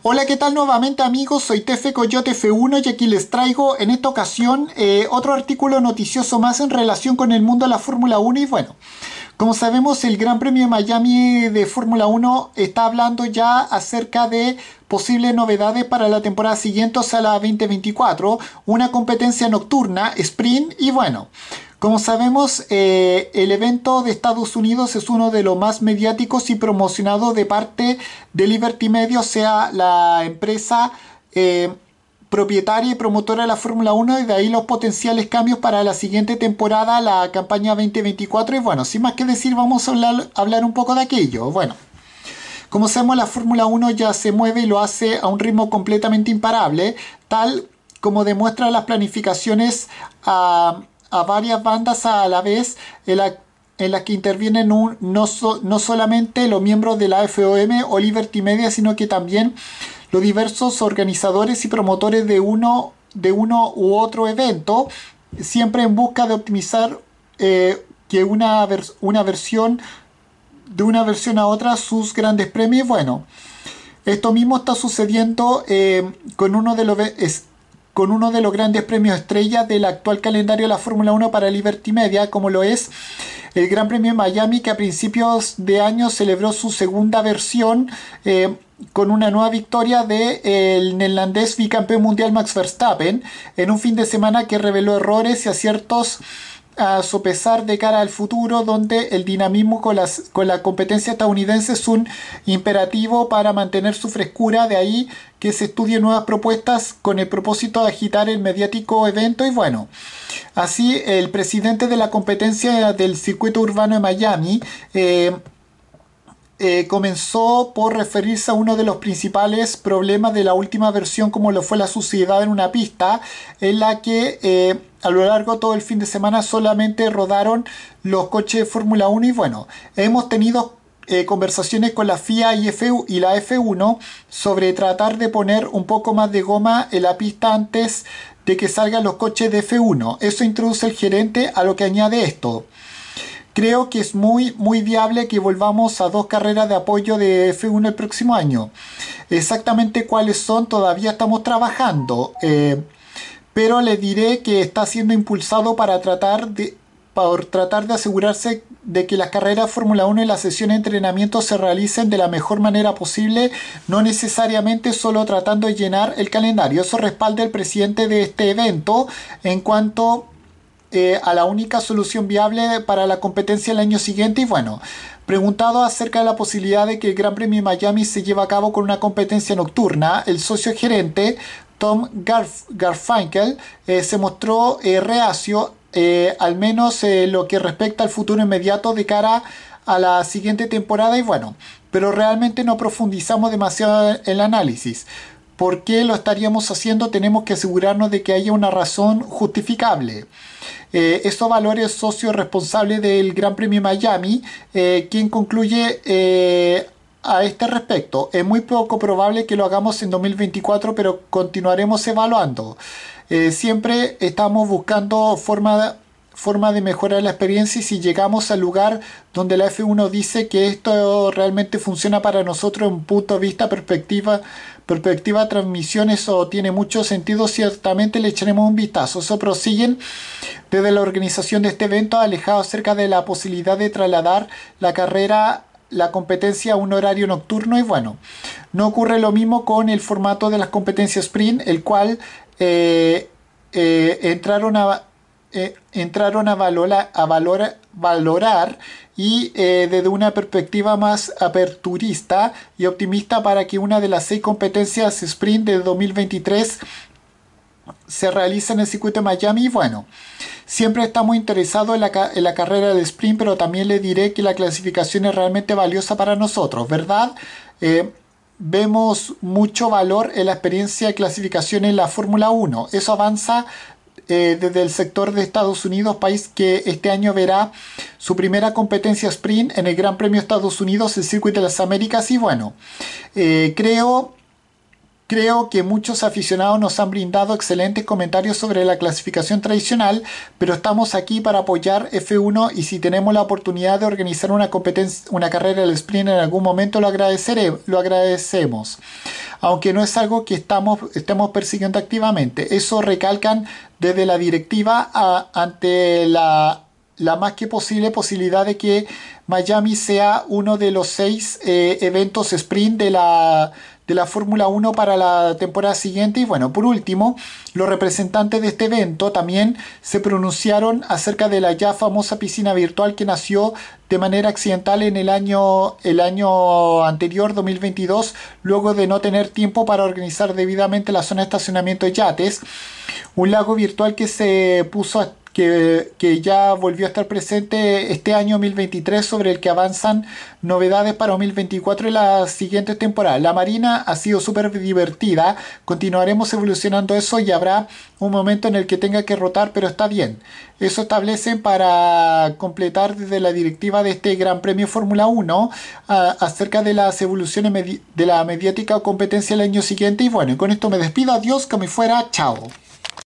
Hola, ¿qué tal nuevamente amigos? Soy Tefe Coyote F1 y aquí les traigo en esta ocasión eh, otro artículo noticioso más en relación con el mundo de la Fórmula 1 y bueno, como sabemos el Gran Premio de Miami de Fórmula 1 está hablando ya acerca de posibles novedades para la temporada siguiente, o sea la 2024, una competencia nocturna, sprint y bueno, como sabemos, eh, el evento de Estados Unidos es uno de los más mediáticos y promocionados de parte de Liberty Media, o sea, la empresa eh, propietaria y promotora de la Fórmula 1, y de ahí los potenciales cambios para la siguiente temporada, la campaña 2024. Y bueno, sin más que decir, vamos a hablar, un poco de aquello. Bueno. Como sabemos, la Fórmula 1 ya se mueve y lo hace a un ritmo completamente imparable, tal como demuestran las planificaciones a... Ah, a varias bandas a la vez en las que intervienen no, no solamente los miembros de la FOM o Liberty Media, sino que también los diversos organizadores y promotores de uno, de uno u otro evento, siempre en busca de optimizar eh, que una, una versión de una versión a otra sus grandes premios. Bueno, esto mismo está sucediendo eh, con uno de los con uno de los grandes premios estrella del actual calendario de la Fórmula 1 para Liberty Media, como lo es el Gran Premio de Miami, que a principios de año celebró su segunda versión. Eh, con una nueva victoria del de, eh, neerlandés bicampeón mundial Max Verstappen en un fin de semana que reveló errores y aciertos a sopesar de cara al futuro, donde el dinamismo con, las, con la competencia estadounidense es un imperativo para mantener su frescura, de ahí que se estudien nuevas propuestas con el propósito de agitar el mediático evento y bueno, así el presidente de la competencia del circuito urbano de Miami, eh, eh, comenzó por referirse a uno de los principales problemas de la última versión, como lo fue la suciedad en una pista, en la que eh, a lo largo todo el fin de semana solamente rodaron los coches de Fórmula 1 y bueno, hemos tenido eh, conversaciones con la FIA y, y la F1 sobre tratar de poner un poco más de goma en la pista antes de que salgan los coches de F1. Eso introduce el gerente a lo que añade esto creo que es muy, muy viable que volvamos a dos carreras de apoyo de F1 el próximo año. Exactamente cuáles son, todavía estamos trabajando. Eh, pero le diré que está siendo impulsado para tratar de, por tratar de asegurarse de que las carreras Fórmula 1 y las sesiones de entrenamiento se realicen de la mejor manera posible, no necesariamente solo tratando de llenar el calendario. Eso respalda el presidente de este evento en cuanto este, a la única solución viable para la competencia el año siguiente y bueno, Preguntado acerca de la posibilidad de que el Gran Premio Miami se lleve a cabo con una competencia nocturna, el socio gerente Tom Garfinkel eh, se mostró eh, reacio, eh, al menos lo que respecta al futuro inmediato de cara a la siguiente temporada y bueno, pero realmente no profundizamos demasiado en el análisis. ¿Por qué lo estaríamos haciendo? Tenemos que asegurarnos de que haya una razón justificable. Eh, Estos valores socio responsable del Gran Premio Miami, eh, quien concluye eh, a este respecto. Es muy poco probable que lo hagamos en 2024, pero continuaremos evaluando. siempre estamos buscando formas forma de mejorar la experiencia y si llegamos al lugar donde la F1 dice que esto realmente funciona para nosotros en punto de vista, perspectiva, perspectiva, transmisiones o tiene mucho sentido, ciertamente le echaremos un vistazo. Eso prosiguen desde la organización de este evento alejado acerca de la posibilidad de trasladar la carrera la competencia a un horario nocturno y bueno, no ocurre lo mismo con el formato de las competencias sprint, el cual eh, eh, entraron a eh, entraron a, valorar y eh, desde una perspectiva más aperturista y optimista para que una de las seis competencias sprint de 2023 se realice en el circuito de Miami. Bueno, siempre está muy interesado en la, carrera de sprint, pero también le diré que la clasificación es realmente valiosa para nosotros, ¿verdad? Eh, vemos mucho valor en la experiencia de clasificación en la Fórmula 1. Eso avanza eh, desde el sector de Estados Unidos, país que este año verá su primera competencia sprint en el Gran Premio Estados Unidos, el Circuito de las Américas. Y bueno, eh, creo Creo que muchos aficionados nos han brindado excelentes comentarios sobre la clasificación tradicional, pero estamos aquí para apoyar F1 y si tenemos la oportunidad de organizar una, competencia, una carrera de sprint en algún momento lo, agradeceré, lo agradecemos aunque no es algo que estamos, persiguiendo activamente. Eso recalcan desde la directiva ante la, más que posible posibilidad de que Miami sea uno de los seis eh, eventos sprint de la de la Fórmula 1 para la temporada siguiente. Y bueno, por último, los representantes de este evento también se pronunciaron acerca de la ya famosa piscina virtual que nació de manera accidental en el año, el año anterior, 2022, luego de no tener tiempo para organizar debidamente la zona de estacionamiento de yates. Un lago virtual que se puso que, ya volvió a estar presente este año 2023 sobre el que avanzan novedades para 2024 y la siguiente temporada. La Marina ha sido súper divertida, continuaremos evolucionando eso y habrá un momento en el que tenga que rotar, pero está bien. Eso establecen para completar desde la directiva de este Gran Premio Fórmula 1 acerca de las evoluciones de la mediática competencia el año siguiente. Y bueno, con esto me despido. Adiós, que me fuera. Chao.